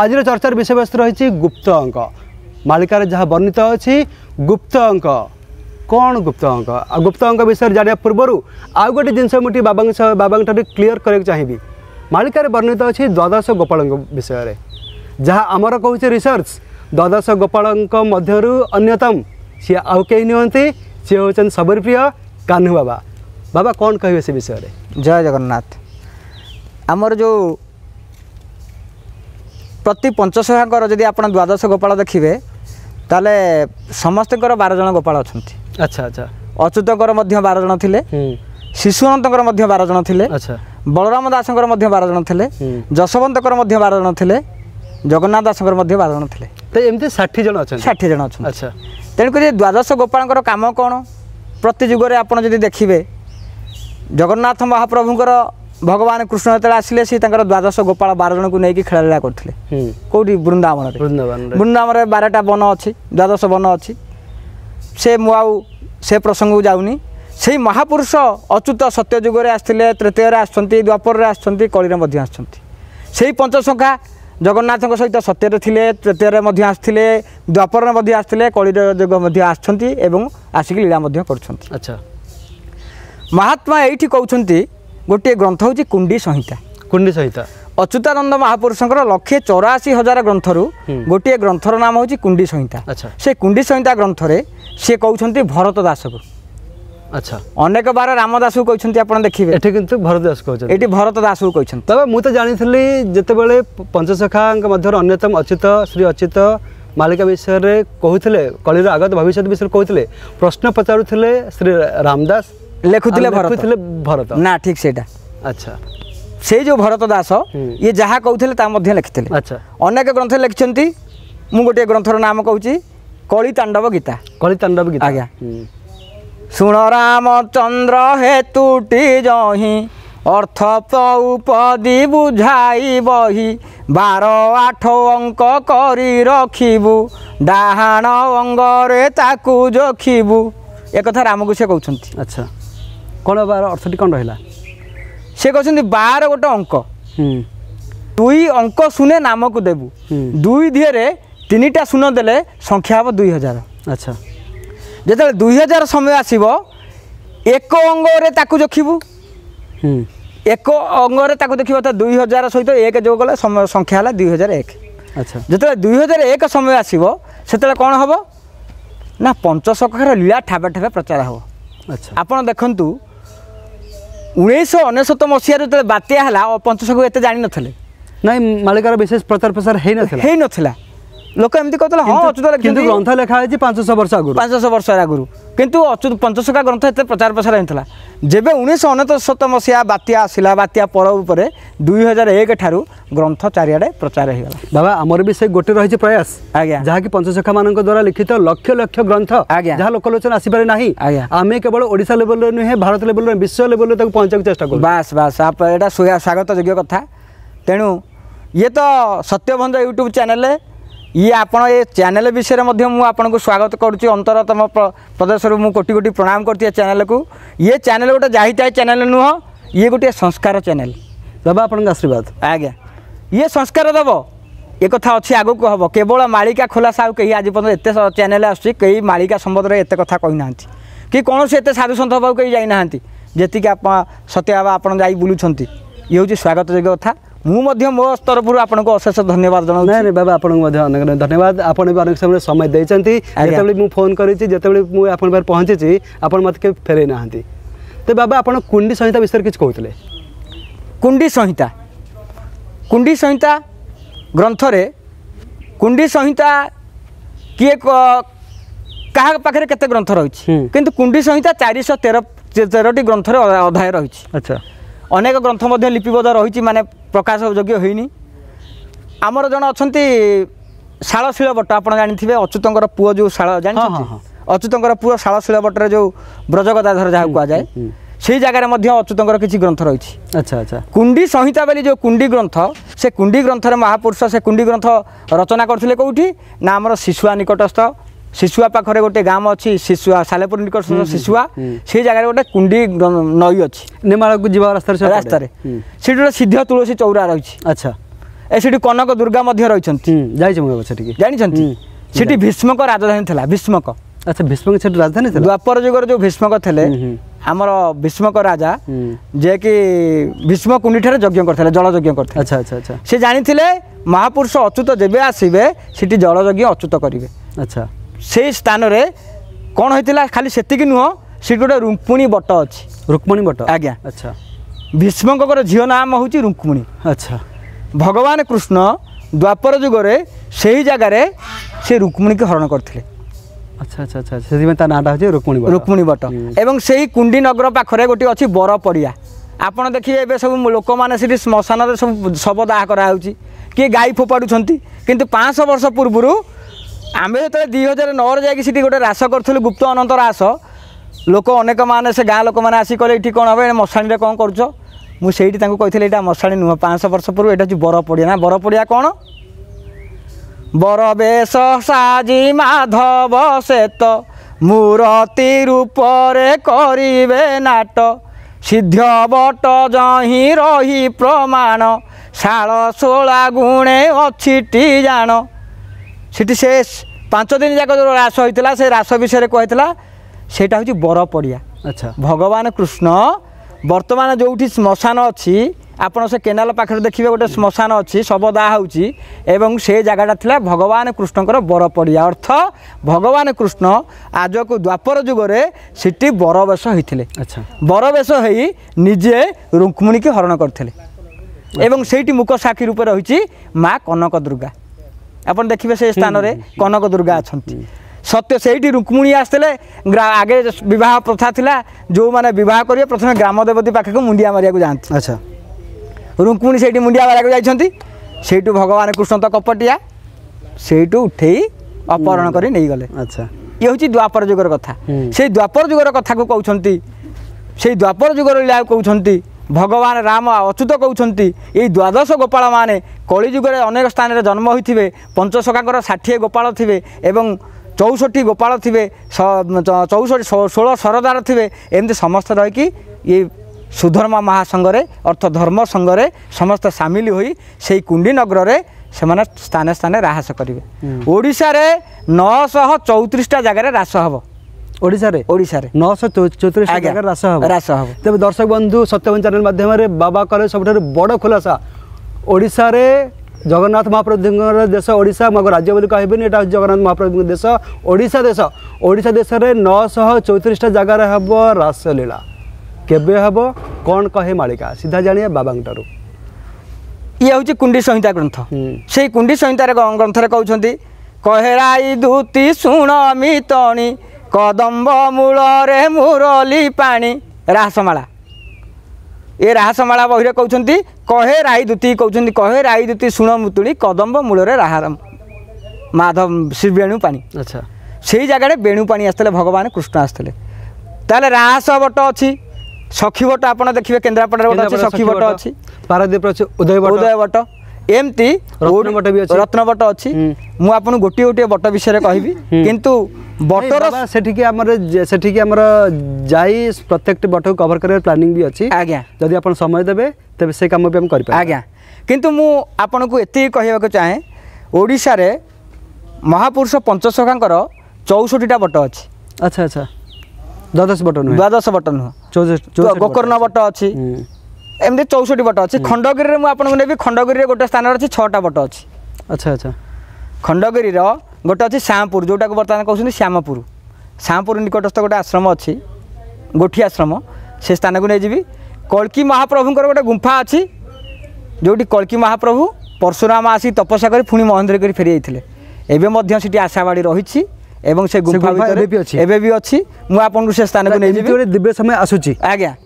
आज चर्चार वस्तु रहेछ गुप्त अंक मालिकार जहाँ वर्णित अहिले गुप्त अंक कन् गुप्त अंक आ गुप्त अंक विषय जाँदा पूर्वहरू आउँ गए जिनिस मैले बाबा क्लियर गरेको चाहिँ मालिकार वर्णित अहिले द्वादश गोपाल विषयले जहाँ आमर कि रिसर्च द्वादश गोपाल गोपा अन्यतम सि आउ केही नुन सिचन सबै प्रिय काहुबाबा कन् किसियत जय जगन्नाथ आमर जो প্রতি পঞ্চশখাঙ্কর যদি আপনার দ্বাদশ গোপাল দেখবে তাহলে সমস্তଙ୍କର ବାର ଜଣ ଗୋପାଳ ଅଛନ୍ତି ଆଚ୍ଛା ଆଚ୍ଛା ଅଚ୍ୟୁତଙ୍କର ମଧ୍ୟ ବାର ଜଣ ଥିଲେ ଶିଶୁଅନନ୍ତଙ୍କର ମଧ୍ୟ ବାର ଜଣ ଥିଲେ ବଳରାମ ଦାସଙ୍କର ମଧ୍ୟ ବାର ଜଣ ଥିଲେ ଯଶବନ୍ତଙ୍କର ମଧ୍ୟ ବାର ଜଣ ଥିଲେ ଜଗନ୍ନାଥ ଦାସଙ୍କର ମଧ୍ୟ ବାର ଜଣ ଥିଲେ ତ ଏମିତି ଷାଠିଏ ଜଣ ଅଛନ୍ତି ଷାଠିଏ ଜଣ ଅଛନ୍ତି ଆଚ୍ଛା ତେଣୁକରି ଦ୍ୱାଦଶ ଗୋପାଳଙ୍କର କାମ କ'ଣ ପ୍ରତି ଯୁଗରେ ଆପଣ ଯଦି ଦେଖିବେ ଜଗନ୍ନାଥ ମହାପ୍ରଭୁଙ୍କର ভগবান কৃষ্ণ যেতবে আসলে সে তাঁর দ্বাদশ গোপাল বার জনক নিয়ে খেলাধুলা করলে কেউটি বৃন্দাবন বৃন্দাবন বারোটা বন অ্বাদশ বন অছি সে মু সে প্রসঙ্গ যাওনি সেই মহাপুরুষ অচ্যুত সত্যযুগরে আসলে তৃতীয় আসছেন দ্বাপরের আসছেন কলিরে আসছেন সেই পঞ্চসংখ্যা জগন্নাথଙ୍କ ସହିତ ସତ୍ୟରେ ଥିଲେ ତୃତୀୟରେ ମଧ୍ୟ ଆସିଥିଲେ ଦ୍ୱାପରରେ ମଧ୍ୟ ଆସିଥିଲେ କଳିର ଯୁଗ ମଧ୍ୟ ଆସିଛନ୍ତି ଏବଂ ଆସିକି ଲୀଳା ମଧ୍ୟ କରୁଛନ୍ତି ଆଚ୍ଛା ଗୋଟିଏ ଗ୍ରନ୍ଥ ହେଉଛି କୁଣ୍ଡି ସଂହିତା କୁଣ୍ଡି ସଂହିତା ଅଚ୍ୟୁତାନନ୍ଦ ମହାପୁରୁଷଙ୍କର ଲକ୍ଷେ ଚଉରାଅଶୀ ହଜାର ଗ୍ରନ୍ଥରୁ ଗୋଟିଏ ଗ୍ରନ୍ଥର ନାମ ହେଉଛି କୁଣ୍ଡି ସଂହିତା ସେ କୁଣ୍ଡି ସଂହିତା ଗ୍ରନ୍ଥରେ ସେ କହୁଛନ୍ତି ଭରତ ଦାସକୁ ଆଚ୍ଛା ଅନେକ ବାର ରାମଦାସକୁ କହିଛନ୍ତି ଆପଣ ଦେଖିବେ ଏଠି କିନ୍ତୁ ଭରତ ଦାସ କହୁଛନ୍ତି ଏଠି ଭରତ ଦାସକୁ କହିଛନ୍ତି ତେବେ ମୁଁ ତ ଜାଣିଥିଲି ଯେତେବେଳେ ପଞ୍ଚସଖାଙ୍କ ମଧ୍ୟରୁ ଅନ୍ୟତମ ଅଚ୍ୟୁତ ଶ୍ରୀ ଅଚ୍ୟୁତ ମାଲିକା ବିଷୟରେ କହୁଥିଲେ କଳିର ଆଗତ ଭବିଷ୍ୟତ ବିଷୟରେ କହୁଥିଲେ ପ୍ରଶ୍ନ ପଚାରୁଥିଲେ ଶ୍ରୀ ରାମଦାସ ଲେଖୁଥିଲେ ଲେଖୁଥିଲେ ଭରତ ନା ଠିକ ସେଇଟା ଆଚ୍ଛା ସେଇ ଯେଉଁ ଭରତ ଦାସ ଇଏ ଯାହା କହୁଥିଲେ ତା ମଧ୍ୟ ଲେଖିଥିଲେ ଆଚ୍ଛା ଅନେକ ଗ୍ରନ୍ଥ ଲେଖିଛନ୍ତି ମୁଁ ଗୋଟିଏ ଗ୍ରନ୍ଥର ନାମ କହୁଛି କଳି ତାଣ୍ଡବ ଗୀତା କଳି ତାଣ୍ଡବ ଗୀତା ଆଜ୍ଞା ଶୁଣ ରାମଚନ୍ଦ୍ର ହେତୁଟି ଜହିଁ অর্থ উপদি বুঝাই বহি বার আঠ অঙ্ক করি রখিবু ডাহাণ অঙ্গরে তাকু জখিবু একথা রামকু সে কৌন আচ্ছা କ'ଣ ବାର ଅର୍ଥଟି କ'ଣ ରହିଲା ସେ କହିଛନ୍ତି ବାର ଗୋଟେ ଅଙ୍କ ଦୁଇ ଅଙ୍କ ଶୂନ୍ୟ ନାମକୁ ଦେବୁ ଦୁଇ ଧିଏରେ ତିନିଟା ଶୂନ ଦେଲେ ସଂଖ୍ୟା ହେବ ଦୁଇ ହଜାର ଆଚ୍ଛା ଯେତେବେଳେ ଦୁଇ ହଜାର ସମୟ ଆସିବ ଏକ ଅଙ୍ଗରେ ତାକୁ ଦେଖିବୁ ଏକ ଅଙ୍ଗରେ ତାକୁ ଦେଖିବ ତ ଦୁଇ ହଜାର ସହିତ ଏକ ଯୋଗ କଲେ ସମୟ ସଂଖ୍ୟା ହେଲା ଦୁଇ ହଜାର ଏକ ଆଚ୍ଛା ଯେତେବେଳେ ଦୁଇ ହଜାର ଏକ ସମୟ ଆସିବ ସେତେବେଳେ କ'ଣ ହେବ ନା ପଞ୍ଚସଖାର ଲୀଳା ଠାବେ ଠାବେ ପ୍ରଚାର ହେବ ଆଚ୍ଛା ଆପଣ ଦେଖନ୍ତୁ ଉଣେଇଶହ ଅନେଶତ ମସିହାରୁ ଯେତେବେଳେ ବାତ୍ୟା ହେଲା ଅପଞ୍ଚଶକୁ ଏତେ ଜାଣିନଥିଲେ ନାଇଁ ମାଳିକାର ବିଶେଷ ପ୍ରଚାର ପ୍ରସାର ହେଇନଥିଲା ହେଇନଥିଲା ଲୋକ ଏମିତି କହୁଥିଲେ ହଁ ଅଚ୍ୟୁତ କିନ୍ତୁ ଗ୍ରନ୍ଥ ଲେଖା ହେଇଛି ପାଞ୍ଚଶହ ବର୍ଷ ଆଗରୁ ପାଞ୍ଚଶହ ବର୍ଷ ଆଗରୁ କିନ୍ତୁ ଅଚ୍ୟୁତ ପଞ୍ଚଶଖା ଗ୍ରନ୍ଥ ଏତେ ପ୍ରଚାର ପ୍ରସାର ହେଇଥିଲା ଯେବେ ଉଣେଇଶହ ଅନେଶତ ମସିହା ବାତ୍ୟା ଆସିଲା ବାତ୍ୟା ପର ଉପରେ ଦୁଇହଜାର ହଜାର ଏକ ଠାରୁ ଗ୍ରନ୍ଥ ଚାରିଆଡ଼େ ପ୍ରଚାର ହେଇଗଲା ବାବା ଆମର ବି ସେ ଗୋଟେ ରହିଛି ପ୍ରୟାସ ଆଜ୍ଞା ଯାହାକି ପଞ୍ଚସଖାମାନଙ୍କ ଦ୍ୱାରା ଲିଖିତ ଲକ୍ଷ ଲକ୍ଷ ଗ୍ରନ୍ଥ ଆଜ୍ଞା ଯାହା ଲୋକଲୋଚନ ଆସିପାରେ ନାହିଁ ଆଜ୍ଞା ଆମେ କେବଳ ଓଡ଼ିଶା ଲେବଲରେ ନୁହେଁ ଭାରତ ଲେବଲରେ ବିଶ୍ୱ ଲେବଲରେ ତାକୁ ପହଞ୍ଚାଇବାକୁ ଚେଷ୍ଟା କରୁ ବାସ୍ ବାସ୍ ଏଇଟା ସ୍ୱାଗତ ଯୋଗ୍ୟ କଥା ତେଣୁ ଇଏ ତ ସତ୍ୟବନ୍ଧ ୟୁଟ୍ୟୁବ୍ ଚ୍ୟାନେଲ୍ରେ ଇଏ ଆପଣ ଏ ଚ୍ୟାନେଲ୍ ବିଷୟରେ ମଧ୍ୟ ମୁଁ ଆପଣଙ୍କୁ ସ୍ୱାଗତ କରୁଛି ଅନ୍ତରତମ ପ୍ରଦେଶରୁ ମୁଁ କୋଟି କୋଟି ପ୍ରଣାମ କରୁଛି ଏ ଚ୍ୟାନେଲ୍କୁ ଇଏ ଚ୍ୟାନେଲ୍ ଗୋଟେ ଯାଇଥାଏ ଚ୍ୟାନେଲ୍ ନୁହଁ ଇଏ ଗୋଟିଏ ସଂସ୍କାର ଚ୍ୟାନେଲ୍ ଦେବ ଆପଣଙ୍କ ଆଶୀର୍ବାଦ ଆଜ୍ଞା ଇଏ ସଂସ୍କାର ଦେବ ଏ କଥା ଅଛି ଆଗକୁ ହେବ କେବଳ ମାଳିକା ଖୋଲା ସାହୁ କେହି ଆଜି ପର୍ଯ୍ୟନ୍ତ ଏତେ ଚ୍ୟାନେଲ୍ ଆସୁଛି କେହି ମାଳିକା ସମ୍ବନ୍ଧରେ ଏତେ କଥା କହିନାହାନ୍ତି କି କୌଣସି ଏତେ ସାଧୁସନ୍ଥ ହେବାକୁ କେହି ଯାଇନାହାନ୍ତି ଯେତିକି ଆପଣ ସତ୍ୟ ଭାବ ଆପଣ ଯାଇ ବୁଲୁଛନ୍ତି ଇଏ ହେଉଛି ସ୍ୱାଗତ ଯୋଗ୍ୟ କଥା मध्य मो तरफु अशेष धन्यवाद जनाएँ बाबा आउनु धन्यवाद आपि समोन गरितेबे मेरो पहुँचि आउँछ मत केही फेरै नाँदै त बाबा आउँ कुंडी संहिता विषय कि कुंडी संहिता कुता ग्रन्थले कुता कि काम केत ग्रन्थ रह कुता चारि तेह्र ग्रन्थर अध्याय रह लिपिबद्ध रहेछ म প্রকাশ যোগ্য হয়নি আমার জন অনেক শাড়শীল ভট্ট আপনার জাঁথিবে অচ্যুত পুয় যে শাড় জাঁচান অচ্যুত পুয় শাড়শীল ভট্টর যে ব্রজগদাধর যা কুযায় সেই জায়গায় অচ্যুতঙ্কর কিছু গ্রন্থ রয়েছে আচ্ছা আচ্ছা কুণ্ডি সংহিতা বলে যে কুণ্ডি গ্রন্থ সে কুণ্ডি গ্রন্থের মহাপুরুষ সে কুণ্ডি গ্রন্থ রচনা করলে কেউটি না আমার শিশুয়া নিকটস্থ ଶିଶୁଆ ପାଖରେ ଗୋଟେ ଗାଁ ଅଛି ଶିଶୁଆ ସାଲେପୁର ନିକଟସ୍ଥ ଶିଶୁଆ ସେ ଜାଗାରେ ଗୋଟେ କୁଣ୍ଡି ନଈ ଅଛି ନେମାଳକୁ ଯିବା ରାସ୍ତାରେ ରାସ୍ତାରେ ସେଠି ଗୋଟେ ସିଧ ତୁଳସୀ ଚଉରା ରହିଛି ଆଚ୍ଛା ଏ ସେଠି କନକ ଦୁର୍ଗା ମଧ୍ୟ ରହିଛନ୍ତି ଯାଇଛି ମୁଁ ଜାଣିଛନ୍ତି ସେଠି ଭୀଷ୍ମକ ରାଜଧାନୀ ଥିଲା ଭୀଷ୍ମକ ଆଚ୍ଛା ଭୀଷ୍ମକ ସେଠି ରାଜଧାନୀ ଥିଲା ଦ୍ୱାପର ଯୁଗରେ ଯେଉଁ ଭୀଷ୍ମକ ଥିଲେ ଆମର ଭୀଷ୍ମକ ରାଜା ଯିଏକି ଭୀଷ୍ମ କୁଣ୍ଡିଠାରେ ଯଜ୍ଞ କରିଥିଲେ ଯଜ୍ଞ କରିଥିଲେ ଆଚ୍ଛା ଆଚ୍ଛା ଆଚ୍ଛା ସେ ଜାଣିଥିଲେ ମହାପୁରୁଷ ଅଚ୍ୟୁତ ଯେବେ ଆସିବେ ସେଠି ଜଳ ଯଜ୍ଞ ଅଚ୍ୟୁତ କରିବେ ଆଚ୍ଛା সেই স্থানরে କ'ଣ ହୋଇଥିଲା ଖାଲି ସେତିକି ନୁହଁ ସେଠି ଗୋଟେ ରୁକ୍ମୁଣୀ ବଟ ଅଛି ରୁକ୍ମୁଣୀ ବଟ ଆଜ୍ଞା ଆଚ୍ଛା ଭୀଷ୍ମଙ୍କର ଝିଅ ନାମ ହେଉଛି ରୁକ୍ମୁଣୀ ଆଚ୍ଛା ଭଗବାନ କୃଷ୍ଣ ଦ୍ୱାପର ଯୁଗରେ ସେହି ଜାଗାରେ ସେ ରୁକ୍ମୁଣୀକୁ ହରଣ କରିଥିଲେ ଆଚ୍ଛା ଆଚ୍ଛା ଆଚ୍ଛା ସେଥିପାଇଁ ତା ନାଁଟା ହେଉଛି ରୁକ୍ମୁଣୀ ରୁକ୍ମୁଣୀ ବଟ ଏବଂ ସେହି କୁଣ୍ଡି ନଗର ପାଖରେ ଗୋଟିଏ ଅଛି ବର ପଡ଼ିଆ ଆପଣ ଦେଖିବେ ଏବେ ସବୁ ଲୋକମାନେ ସେଠି ଶ୍ମଶାନରେ ସବୁ ଶବ ଦାହ କରାହେଉଛି କିଏ ଗାଈ ଫୋପାଡ଼ୁଛନ୍ତି କିନ୍ତୁ ପାଞ୍ଚଶହ ବର୍ଷ ପୂର୍ବରୁ ଆମେ ଯେତେବେଳେ ଦୁଇ ହଜାର ନଅରେ ଯାଇକି ସେଠି ଗୋଟେ ରାସ କରିଥିଲୁ ଗୁପ୍ତ ଅନନ୍ତ ରାସ ଲୋକ ଅନେକମାନେ ସେ ଗାଁ ଲୋକମାନେ ଆସି କହିଲେ ଏଠି କ'ଣ ହେବ ଏ ମଶାଣିରେ କ'ଣ କରୁଛ ମୁଁ ସେଇଠି ତାଙ୍କୁ କହିଥିଲି ଏଇଟା ମଶାଣି ନୁହଁ ପାଞ୍ଚଶହ ବର୍ଷ ପୂର୍ବରୁ ଏଇଟା ହେଉଛି ବରପଡ଼ିଆ ନା ବରପଡ଼ିଆ କ'ଣ বরবেশ সাজি মাধব শ্বেত মূরতি রূপরে করিবে নাট সিদ্ধ বট জহি রহি প্রমাণ শাল ষোলা গুণে অছিটি জাণ সেটি ସେ ପାଞ୍ଚ ଦିନ ଯାକ ଯେଉଁ ରାସ ହୋଇଥିଲା ସେ ରାସ ବିଷୟରେ କହିଥିଲା ସେଇଟା ହେଉଛି ବର ପଡ଼ିଆ ଆଚ୍ଛା ଭଗବାନ କୃଷ୍ଣ ବର୍ତ୍ତମାନ ଯେଉଁଠି ଶ୍ମଶାନ ଅଛି ଆପଣ ସେ କେନାଲ ପାଖରେ ଦେଖିବେ ଗୋଟେ ଶ୍ମଶାନ ଅଛି ଶବ ଦାହ ହେଉଛି ଏବଂ ସେ ଜାଗାଟା ଥିଲା ଭଗବାନ କୃଷ୍ଣଙ୍କର ବର ପଡ଼ିଆ ଅର୍ଥ ଭଗବାନ କୃଷ୍ଣ ଆଜକୁ ଦ୍ୱାପର ଯୁଗରେ ସେଠି ବରବେଶ ହୋଇଥିଲେ ଆଚ୍ଛା ବରବେଶ ହୋଇ ନିଜେ ରୁକ୍ମୁଣୀକି ହରଣ କରିଥିଲେ ଏବଂ ସେଇଠି ମୁକ ସାକ୍ଷୀ ରୂପେ ରହିଛି ମା କନକ ଦୁର୍ଗା ଆପଣ ଦେଖିବେ ସେ ସ୍ଥାନରେ କନକ ଦୁର୍ଗା ଅଛନ୍ତି ସତ୍ୟ ସେଇଠି ରୁକ୍ମୁଣୀ ଆସିଥିଲେ ଆଗେ ବିବାହ ପ୍ରଥା ଥିଲା ଯେଉଁମାନେ ବିବାହ କରିବେ ପ୍ରଥମେ ଗ୍ରାମ ଦେବତୀ ପାଖକୁ ମୁଣ୍ଡିଆ ମାରିବାକୁ ଯାଆନ୍ତି ଆଚ୍ଛା ରୁକ୍ମୁଣୀ ସେଇଠି ମୁଣ୍ଡିଆ ମାରିବାକୁ ଯାଇଛନ୍ତି ସେଇଠୁ ଭଗବାନ କୃଷ୍ଣ ତ କପଟିଆ ସେଇଠୁ ଉଠେଇ ଅପହରଣ କରି ନେଇଗଲେ ଆଚ୍ଛା ଇଏ ହେଉଛି ଦ୍ୱାପର ଯୁଗର କଥା ସେଇ ଦ୍ୱାପର ଯୁଗର କଥାକୁ କହୁଛନ୍ତି ସେଇ ଦ୍ୱାପର ଯୁଗର ଲୀଳାକୁ କହୁଛନ୍ତି ଭଗବାନ ରାମ ଅଚ୍ୟୁତ କହୁଛନ୍ତି ଏଇ ଦ୍ୱାଦଶ ଗୋପାଳମାନେ କଳିଯୁଗରେ ଅନେକ ସ୍ଥାନରେ ଜନ୍ମ ହୋଇଥିବେ ପଞ୍ଚସଖାଙ୍କର ଷାଠିଏ ଗୋପାଳ ଥିବେ ଏବଂ ଚଉଷଠି ଗୋପାଳ ଥିବେ ଚଉଷଠି ଷୋହଳ ସରଦାର ଥିବେ ଏମିତି ସମସ୍ତେ ରହିକି ଏ ସୁଧର୍ମ ମହାସଂଘରେ ଅର୍ଥ ଧର୍ମ ସଂଘରେ ସମସ୍ତେ ସାମିଲ ହୋଇ ସେଇ କୁଣ୍ଡିନଗରରେ ସେମାନେ ସ୍ଥାନେ ସ୍ଥାନେ ରାହାସ କରିବେ ଓଡ଼ିଶାରେ ନଅଶହ ଚଉତିରିଶଟା ଜାଗାରେ ରାସ ହେବ ওড়িশার ওড়িশার নশো চৌত্রিশ হ্রাস হব হ্রাস হব তবে দর্শক বন্ধু সত্যবন চ্যানেল মাধ্যমে বাবা কলেজ সবুঠার বড় খোলাসা ওড়িশার জগন্নাথ মহাপ্রভুঙ্কর দেশ ওড়িশা মগ রাজ্য বলে কহবেনি এটা হচ্ছে জগন্নাথ মহাপ্রভুঙ্ক দেশ ওড়িশা দেশ ওড়িশা দেশের নশ চৌত্রিশটা জায়গার হব রাসলীলা কেবে হব কণ কহে মালিকা সিধা জাঁয়া বাবাঙ্কঠার ইয়ে হচ্ছে কুণ্ডি সংহিতা গ্রন্থ সেই কুণ্ডি সংহিতার গ্রন্থরে কৌন কহেরাই ধুতি শুণ মিতণী କଦମ୍ବ ମୂଳରେ ମୁରଲି ପାଣି ରାସମାଳା ଏ ରାହାସମାଳା ବହିରେ କହୁଛନ୍ତି କହେ ରାଇଦୂତି କହୁଛନ୍ତି କହେ ରାଇଦୂତି ଶୁଣ ମୁତୁଳି କଦମ୍ବ ମୂଳରେ ରାହା ମାଧବ ଶ୍ରୀ ବେଣୁ ପାଣି ଆଚ୍ଛା ସେଇ ଜାଗାରେ ବେଣୁ ପାଣି ଆସିଥିଲେ ଭଗବାନ କୃଷ୍ଣ ଆସିଥିଲେ ତାହେଲେ ରାହାସ ବଟ ଅଛି ସଖୀ ବଟ ଆପଣ ଦେଖିବେ କେନ୍ଦ୍ରାପଡ଼ାରେ ଗୋଟେ ଅଛି ସଖୀ ବଟ ଅଛି ପାରାଦ୍ୱୀପରେ ଅଛି ଉଦୟ ବଟ ଉଦୟ ବଟ ଏମିତି ରତ୍ନବଟ ବି ଅଛି ରତ୍ନବଟ ଅଛି ମୁଁ ଆପଣଙ୍କୁ ଗୋଟିଏ ଗୋଟିଏ ବଟ ବିଷୟରେ କହିବି କିନ୍ତୁ ବଟର ସେଠିକି ଆମର ସେଠିକି ଆମର ଯାଇ ପ୍ରତ୍ୟେକଟି ବଟକୁ କଭର କରିବାର ପ୍ଲାନିଂ ବି ଅଛି ଆଜ୍ଞା ଯଦି ଆପଣ ସମୟ ଦେବେ ତେବେ ସେ କାମ ବି ଆମେ କରିପାରିବା ଆଜ୍ଞା କିନ୍ତୁ ମୁଁ ଆପଣଙ୍କୁ ଏତିକି କହିବାକୁ ଚାହେଁ ଓଡ଼ିଶାରେ ମହାପୁରୁଷ ପଞ୍ଚସଖାଙ୍କର ଚଉଷଠିଟା ବଟ ଅଛି ଆଚ୍ଛା ଆଚ୍ଛା ଦ୍ୱାଦଶ ବଟ ନୁହଁ ଦ୍ୱାଦଶ ବଟ ନୁହଁ ଗୋକର୍ଣ୍ଣ ବଟ ଅଛି ଏମିତି ଚଉଷଠି ବଟ ଅଛି ଖଣ୍ଡଗିରିରେ ମୁଁ ଆପଣଙ୍କୁ ନେବି ଖଣ୍ଡଗିରିରେ ଗୋଟେ ସ୍ଥାନରେ ଅଛି ଛଅଟା ବଟ ଅଛି ଆଚ୍ଛା ଆଚ୍ଛା ଖଣ୍ଡଗିରିର ଗୋଟେ ଅଛି ଶ୍ୟାମପୁର ଯେଉଁଟାକୁ ବର୍ତ୍ତମାନ କହୁଛନ୍ତି ଶ୍ୟାମପୁର ଶ୍ୟାମପୁର ନିକଟସ୍ଥ ଗୋଟେ ଆଶ୍ରମ ଅଛି ଗୋଠି ଆଶ୍ରମ ସେ ସ୍ଥାନକୁ ନେଇଯିବି କଳ୍କି ମହାପ୍ରଭୁଙ୍କର ଗୋଟେ ଗୁମ୍ଫା ଅଛି ଯେଉଁଠି କଳ୍କି ମହାପ୍ରଭୁ ପରଶୁରାମ ଆସି ତପସ୍ୟା କରି ପୁଣି ମହେନ୍ଦ୍ର କରି ଫେରି ଯାଇଥିଲେ ଏବେ ମଧ୍ୟ ସେଠି ଆଶାବାଡ଼ି ରହିଛି ଏବଂ ସେ ଗୁମ୍ଫା ଏବେ ବି ଅଛି ମୁଁ ଆପଣଙ୍କୁ ସେ ସ୍ଥାନକୁ ନେଇଯିବି ଗୋଟେ ଦିବ୍ୟ ସମୟ ଆସୁଛି ଆଜ୍ଞା